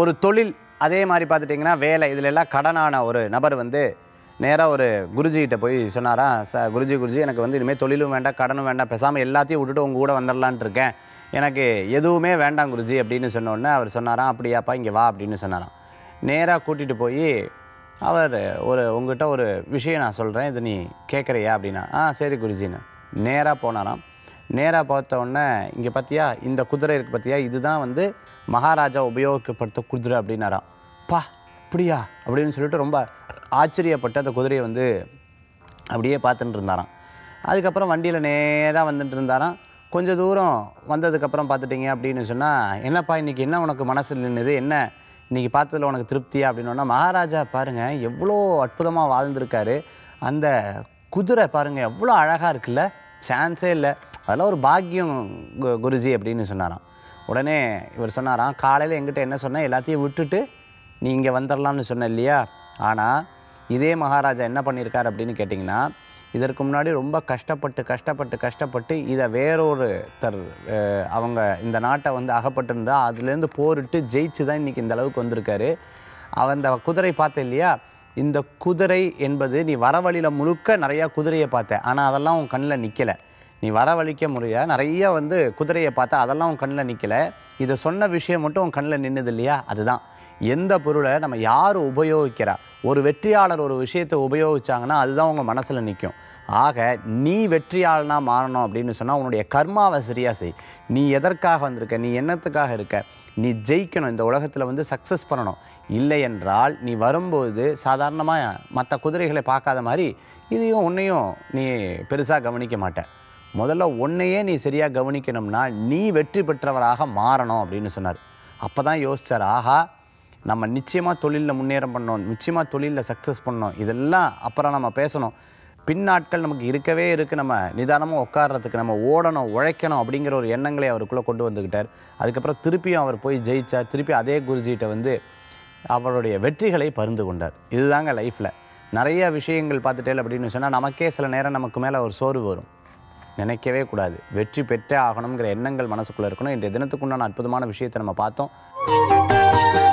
ஒரு தொழில் அதே மாதிரி பார்த்துட்டிங்கன்னா வேலை இதில் எல்லாம் கடனான ஒரு நபர் வந்து நேராக ஒரு குருஜிகிட்ட போய் சொன்னாரா ச குருஜி குருஜி எனக்கு வந்து இனிமேல் தொழிலும் வேண்டாம் கடனும் வேண்டாம் பேசாமல் எல்லாத்தையும் விட்டுட்டு உங்கள் கூட வந்துடலான் இருக்கேன் எனக்கு எதுவுமே வேண்டாம் குருஜி அப்படின்னு சொன்னோடனே அவர் சொன்னாராம் அப்படியாப்பா இங்கே வா அப்படின்னு சொன்னாராம் நேராக கூட்டிகிட்டு போய் அவர் ஒரு உங்ககிட்ட ஒரு விஷயம் நான் சொல்கிறேன் இது நீ கேட்குறியா அப்படின்னா ஆ சரி குருஜின்னு நேராக போனாராம் நேராக பார்த்த உடனே இங்கே பார்த்தியா இந்த குதிரை இருக்குது பார்த்தியா இதுதான் வந்து மகாராஜா உபயோகப்படுத்த குதிரை அப்படின்னாராம் பா அப்படியா அப்படின்னு சொல்லிட்டு ரொம்ப ஆச்சரியப்பட்டு அந்த குதிரையை வந்து அப்படியே பார்த்துட்டு இருந்தாராம் அதுக்கப்புறம் வண்டியில் நேராக வந்துட்டு இருந்தாராம் கொஞ்சம் தூரம் வந்ததுக்கப்புறம் பார்த்துட்டிங்க அப்படின்னு சொன்னால் என்னப்பா இன்றைக்கி என்ன உனக்கு மனசில் நின்றுது என்ன இன்றைக்கி பார்த்ததில் உனக்கு திருப்தியா அப்படின்னா மகாராஜா பாருங்கள் எவ்வளோ அற்புதமாக வாழ்ந்திருக்காரு அந்த குதிரை பாருங்கள் எவ்வளோ அழகாக இருக்குல்ல சான்ஸே இல்லை அதெல்லாம் ஒரு பாக்கியம் குருஜி அப்படின்னு சொன்னாராம் உடனே இவர் சொன்னாராம் காலையில் எங்கிட்ட என்ன சொன்னேன் எல்லாத்தையும் விட்டுட்டு நீ இங்கே வந்துடலாம்னு சொன்ன இல்லையா ஆனால் இதே மகாராஜா என்ன பண்ணியிருக்கார் அப்படின்னு கேட்டிங்கன்னா இதற்கு முன்னாடி ரொம்ப கஷ்டப்பட்டு கஷ்டப்பட்டு கஷ்டப்பட்டு இதை வேறொருத்தர் அவங்க இந்த நாட்டை வந்து அகப்பட்டிருந்தா அதுலேருந்து போரிட்டு ஜெயிச்சு தான் இன்றைக்கி இந்த அளவுக்கு வந்திருக்காரு அந்த குதிரை பார்த்த இல்லையா இந்த குதிரை என்பது நீ வர வழியில் முழுக்க நிறையா குதிரையை பார்த்த ஆனால் அதெல்லாம் உன் கண்ணில் நிற்கலை நீ வரவழிக்க முடியா நிறைய வந்து குதிரையை பார்த்தா அதெல்லாம் உன் கண்ணில் நிற்கலை இதை சொன்ன விஷயம் மட்டும் உன் கண்ணில் நின்றுது இல்லையா அதுதான் எந்த பொருளை நம்ம யார் உபயோகிக்கிறா ஒரு வெற்றியாளர் ஒரு விஷயத்தை உபயோகித்தாங்கன்னா அதுதான் உங்கள் மனசில் நிற்கும் ஆக நீ வெற்றியாளனாக மாறணும் அப்படின்னு சொன்னால் உன்னுடைய கர்மாவை சரியாக செய் நீ எதற்காக வந்திருக்க நீ என்னத்துக்காக இருக்க நீ ஜெயிக்கணும் இந்த உலகத்தில் வந்து சக்ஸஸ் பண்ணணும் இல்லை என்றால் நீ வரும்போது சாதாரணமாக மற்ற குதிரைகளை பார்க்காத மாதிரி இதையும் உன்னையும் நீ பெருசாக கவனிக்க மாட்டேன் முதல்ல ஒன்றையே நீ சரியாக கவனிக்கணும்னா நீ வெற்றி பெற்றவராக மாறணும் அப்படின்னு சொன்னார் அப்போ தான் யோசித்தார் ஆஹா நம்ம நிச்சயமாக தொழிலில் முன்னேறம் பண்ணோம் நிச்சயமாக தொழிலில் சக்ஸஸ் பண்ணோம் இதெல்லாம் அப்புறம் நம்ம பேசணும் பின்னாட்கள் நமக்கு இருக்கவே இருக்குது நம்ம நிதானமாக உட்காடுறதுக்கு நம்ம ஓடணும் உழைக்கணும் அப்படிங்கிற ஒரு எண்ணங்களை அவருக்குள்ளே கொண்டு வந்துக்கிட்டார் அதுக்கப்புறம் திருப்பியும் அவர் போய் ஜெயித்தார் திருப்பி அதே குருஜிகிட்ட வந்து அவருடைய வெற்றிகளை பருந்து கொண்டார் இதுதாங்க லைஃப்பில் நிறைய விஷயங்கள் பார்த்துட்டே அப்படின்னு சொன்னால் நமக்கே சில நேரம் நமக்கு மேலே ஒரு சோர்வு வரும் நினைக்கவே கூடாது வெற்றி பெற்றே ஆகணுங்கிற எண்ணங்கள் மனசுக்குள்ளே இருக்கணும் இந்த தினத்துக்குண்டான அற்புதமான விஷயத்தை நம்ம பார்த்தோம்